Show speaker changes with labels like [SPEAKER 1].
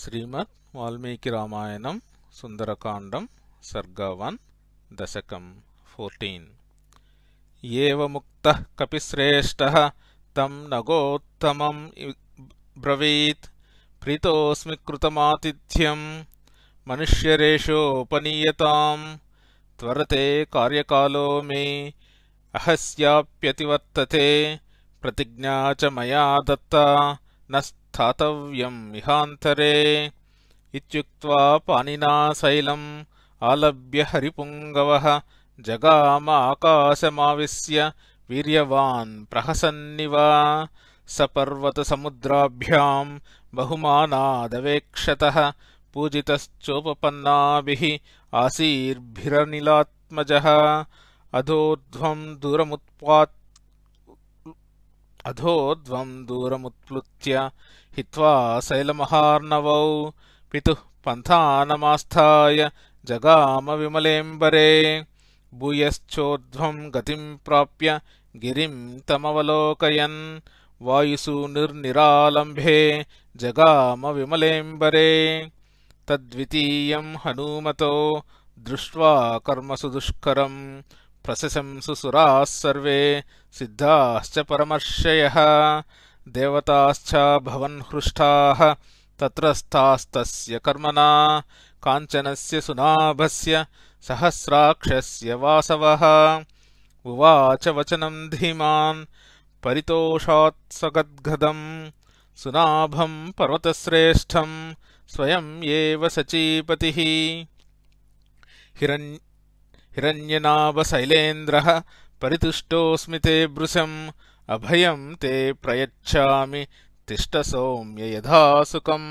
[SPEAKER 1] श्रीमद्वाल्मीकिरामायणं सुन्दरकाण्डं सर्गवन् दशकम् फोर्टीन् येवमुक्तः कपिश्रेष्ठः तं नगोत्तममिब्रवीत् प्रीतोऽस्मि कृतमातिथ्यम् मनुष्यरेषोपनीयतां त्वरते कार्यकालो मे अहस्याप्यतिवर्तते प्रतिज्ञा च मया दत्ता न स्थातव्यम् इहान्तरे इत्युक्त्वा पाणिना शैलम् आलभ्य हरिपुङ्गवः जगाम वीर्यवान् प्रहसन्निव पर्वतसमुद्राभ्याम् बहुमानादवेक्षतः पूजितश्चोपपन्नाभिः आसीर्भिरनिलात्मजः अधोर्ध्वम् दूरमुत्पात् अधो दूरमुत्प्लुत्य हित्वा शैलमहार्णवौ पितुः पन्थानमास्थाय जगामविमलेम्बरे भूयश्चोध्वम् गतिम् प्राप्य गिरिम् तमवलोकयन् वायुसु निर्निरालम्भे जगामविमलेम्बरे तद्वितीयम् हनूमतो दृष्ट्वा कर्मसु दुष्करम् प्रशशंसुसुराः सर्वे सिद्धाश्च परमर्षयः देवताश्च भवन्हृष्टाः तत्रस्थास्तस्य कर्मणा काञ्चनस्य सुनाभस्य सहस्राक्षस्य वासवः उवाच वचनम् धीमान् परितोषात्सगद्गदम् सुनाभम् पर्वतश्रेष्ठम् स्वयम् एव सचीपतिः हिरण् हिरण्यनाभशैलेन्द्रः परितुष्टोऽस्मि ते बृशम् अभयम् ते प्रयच्छामि तिष्ठ सौम्य यथा सुखम्